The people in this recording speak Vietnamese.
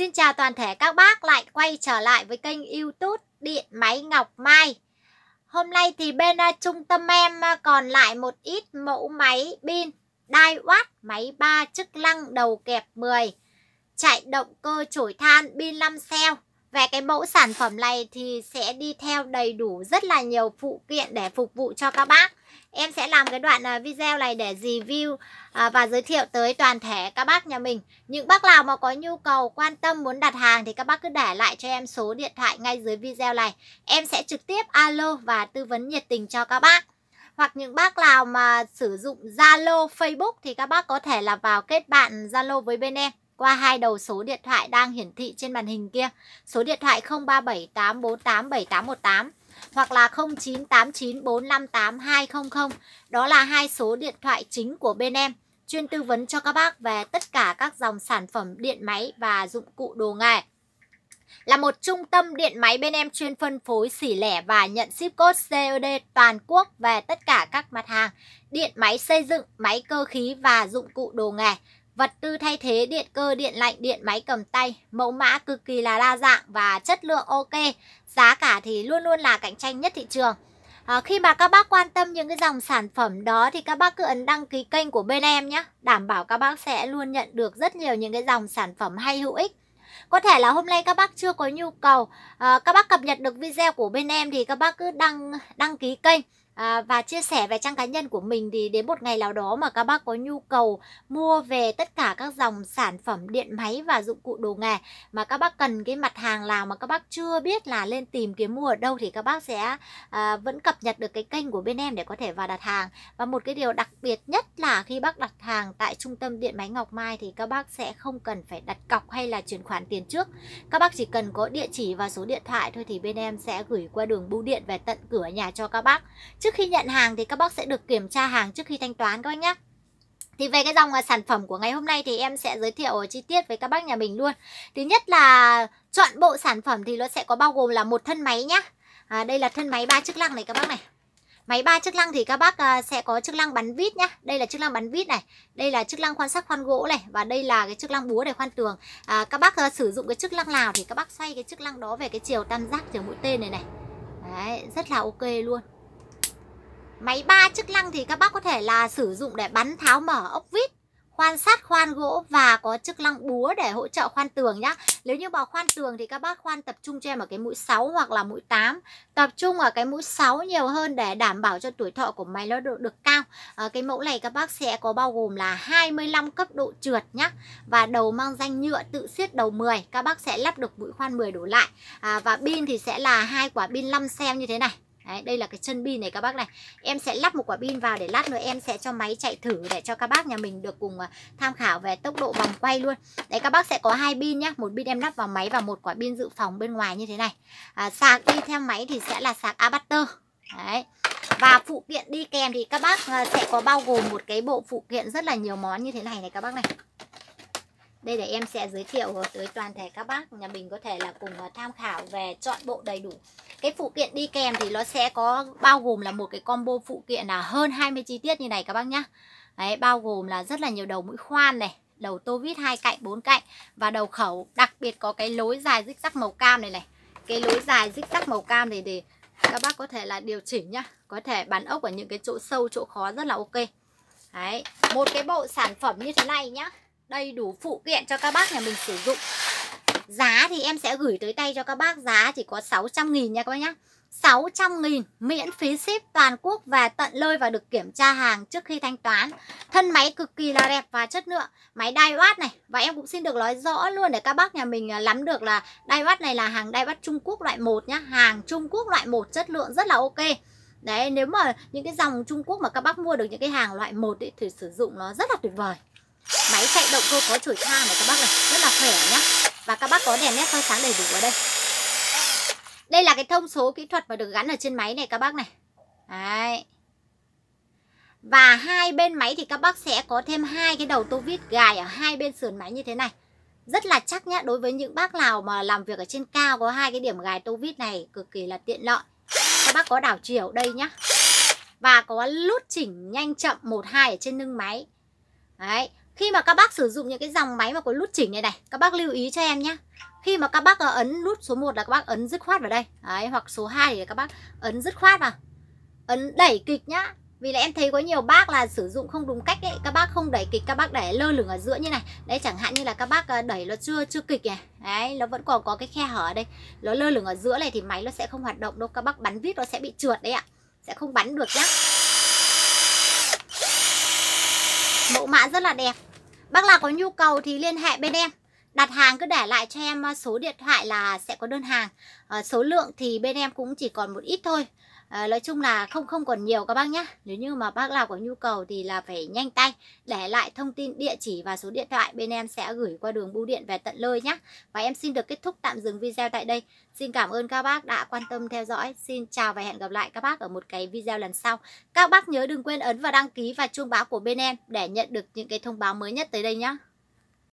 Xin chào toàn thể các bác lại quay trở lại với kênh youtube Điện Máy Ngọc Mai Hôm nay thì bên à, trung tâm em à, còn lại một ít mẫu máy pin đai watt máy 3 chức lăng đầu kẹp 10 chạy động cơ chổi than pin 5 cell về cái mẫu sản phẩm này thì sẽ đi theo đầy đủ rất là nhiều phụ kiện để phục vụ cho các bác Em sẽ làm cái đoạn à, video này để review à, và giới thiệu tới toàn thể các bác nhà mình. Những bác nào mà có nhu cầu quan tâm muốn đặt hàng thì các bác cứ để lại cho em số điện thoại ngay dưới video này. Em sẽ trực tiếp alo và tư vấn nhiệt tình cho các bác hoặc những bác nào mà sử dụng Zalo, Facebook thì các bác có thể là vào kết bạn Zalo với bên em qua hai đầu số điện thoại đang hiển thị trên màn hình kia. Số điện thoại 0378487818 hoặc là 0989458200. Đó là hai số điện thoại chính của bên em chuyên tư vấn cho các bác về tất cả các dòng sản phẩm điện máy và dụng cụ đồ nghề. Là một trung tâm điện máy bên em chuyên phân phối xỉ lẻ và nhận ship code COD toàn quốc về tất cả các mặt hàng điện máy xây dựng, máy cơ khí và dụng cụ đồ nghề. Vật tư thay thế điện cơ, điện lạnh, điện máy cầm tay, mẫu mã cực kỳ là đa dạng và chất lượng ok. Giá cả thì luôn luôn là cạnh tranh nhất thị trường. À, khi mà các bác quan tâm những cái dòng sản phẩm đó thì các bác cứ ấn đăng ký kênh của bên em nhé. Đảm bảo các bác sẽ luôn nhận được rất nhiều những cái dòng sản phẩm hay hữu ích. Có thể là hôm nay các bác chưa có nhu cầu, à, các bác cập nhật được video của bên em thì các bác cứ đăng đăng ký kênh à, và chia sẻ về trang cá nhân của mình thì đến một ngày nào đó mà các bác có nhu cầu mua về tất cả các dòng sản phẩm điện máy và dụng cụ đồ nghề mà các bác cần cái mặt hàng nào mà các bác chưa biết là lên tìm kiếm mua ở đâu thì các bác sẽ à, vẫn cập nhật được cái kênh của bên em để có thể vào đặt hàng và một cái điều đặc biệt nhất là khi bác đặt hàng tại trung tâm điện máy Ngọc Mai thì các bác sẽ không cần phải đặt cọc hay là chuyển khoản tiền trước các bác chỉ cần có địa chỉ và số điện thoại thôi thì bên em sẽ gửi qua đường bưu điện về tận cửa nhà cho các bác Trước khi nhận hàng thì các bác sẽ được kiểm tra hàng trước khi thanh toán các bác nhé. Thì về cái dòng à, sản phẩm của ngày hôm nay thì em sẽ giới thiệu chi tiết với các bác nhà mình luôn. Thứ nhất là chọn bộ sản phẩm thì nó sẽ có bao gồm là một thân máy nhá. À, đây là thân máy ba chức năng này các bác này. Máy ba chức năng thì các bác à, sẽ có chức năng bắn vít nhá. Đây là chức năng bắn vít này, đây là chức năng khoan sắt khoan gỗ này và đây là cái chức năng búa để khoan tường. À, các bác à, sử dụng cái chức năng nào thì các bác xoay cái chức năng đó về cái chiều tam giác chiều mũi tên này này. Đấy, rất là ok luôn. Máy ba chức năng thì các bác có thể là sử dụng để bắn tháo mở ốc vít khoan sắt, khoan gỗ và có chức năng búa để hỗ trợ khoan tường nhá. Nếu như bảo khoan tường thì các bác khoan tập trung cho em ở cái mũi 6 hoặc là mũi 8. Tập trung ở cái mũi 6 nhiều hơn để đảm bảo cho tuổi thọ của máy nó được, được cao. À, cái mẫu này các bác sẽ có bao gồm là 25 cấp độ trượt nhá. Và đầu mang danh nhựa tự siết đầu 10. Các bác sẽ lắp được mũi khoan 10 đổ lại. À, và pin thì sẽ là hai quả pin 5 xem như thế này. Đấy, đây là cái chân pin này các bác này Em sẽ lắp một quả pin vào để lát nữa em sẽ cho máy chạy thử để cho các bác nhà mình được cùng à, tham khảo về tốc độ vòng quay luôn Đấy các bác sẽ có hai pin nhá Một pin em lắp vào máy và một quả pin dự phòng bên ngoài như thế này à, Sạc đi theo máy thì sẽ là sạc adapter Đấy và phụ kiện đi kèm thì các bác à, sẽ có bao gồm một cái bộ phụ kiện rất là nhiều món như thế này này các bác này đây để em sẽ giới thiệu tới toàn thể các bác nhà mình có thể là cùng à, tham khảo về chọn bộ đầy đủ cái phụ kiện đi kèm thì nó sẽ có bao gồm là một cái combo phụ kiện là hơn 20 chi tiết như này các bác nhá Đấy, bao gồm là rất là nhiều đầu mũi khoan này đầu tô vít hai cạnh bốn cạnh và đầu khẩu đặc biệt có cái lối dài rích sắc màu cam này này cái lối dài rích sắc màu cam này để các bác có thể là điều chỉnh nhá có thể bắn ốc ở những cái chỗ sâu chỗ khó rất là ok Đấy, một cái bộ sản phẩm như thế này nhá đầy đủ phụ kiện cho các bác nhà mình sử dụng Giá thì em sẽ gửi tới tay cho các bác Giá chỉ có 600 nghìn nha các bác nhá 600 nghìn miễn phí ship toàn quốc và tận nơi và được kiểm tra hàng trước khi thanh toán Thân máy cực kỳ là đẹp và chất lượng Máy Daiwatt này Và em cũng xin được nói rõ luôn để các bác nhà mình à, lắm được là Daiwatt này là hàng Daiwatt Trung Quốc loại 1 nhá Hàng Trung Quốc loại 1 chất lượng rất là ok Đấy nếu mà những cái dòng Trung Quốc mà các bác mua được những cái hàng loại 1 ấy, thì sử dụng nó rất là tuyệt vời máy chạy động cơ có chổi tha này các bác này rất là khỏe nhá và các bác có đèn nét soi sáng đầy đủ ở đây đây là cái thông số kỹ thuật và được gắn ở trên máy này các bác này đấy và hai bên máy thì các bác sẽ có thêm hai cái đầu tô vít gài ở hai bên sườn máy như thế này rất là chắc nhá đối với những bác nào mà làm việc ở trên cao có hai cái điểm gài tô vít này cực kỳ là tiện lợi các bác có đảo chiều đây nhá và có lút chỉnh nhanh chậm một hai ở trên lưng máy đấy khi mà các bác sử dụng những cái dòng máy mà có nút chỉnh này này các bác lưu ý cho em nhé khi mà các bác ờ, ấn nút số 1 là các bác ấn dứt khoát vào đây Đấy, hoặc số 2 thì các bác ấn dứt khoát vào ấn đẩy kịch nhá vì là em thấy có nhiều bác là sử dụng không đúng cách ấy các bác không đẩy kịch các bác để lơ lửng ở giữa như này đấy chẳng hạn như là các bác ờ, đẩy nó chưa chưa kịch này đấy nó vẫn còn có cái khe hở ở đây nó lơ lửng ở giữa này thì máy nó sẽ không hoạt động đâu các bác bắn vít nó sẽ bị trượt đấy ạ sẽ không bắn được nhá mẫu mã rất là đẹp Bác nào có nhu cầu thì liên hệ bên em đặt hàng cứ để lại cho em à, số điện thoại là sẽ có đơn hàng à, số lượng thì bên em cũng chỉ còn một ít thôi Ờ, nói chung là không không còn nhiều các bác nhé nếu như mà bác nào có nhu cầu thì là phải nhanh tay để lại thông tin địa chỉ và số điện thoại bên em sẽ gửi qua đường bưu điện về tận nơi nhé và em xin được kết thúc tạm dừng video tại đây xin cảm ơn các bác đã quan tâm theo dõi xin chào và hẹn gặp lại các bác ở một cái video lần sau các bác nhớ đừng quên ấn vào đăng ký và chuông báo của bên em để nhận được những cái thông báo mới nhất tới đây nhé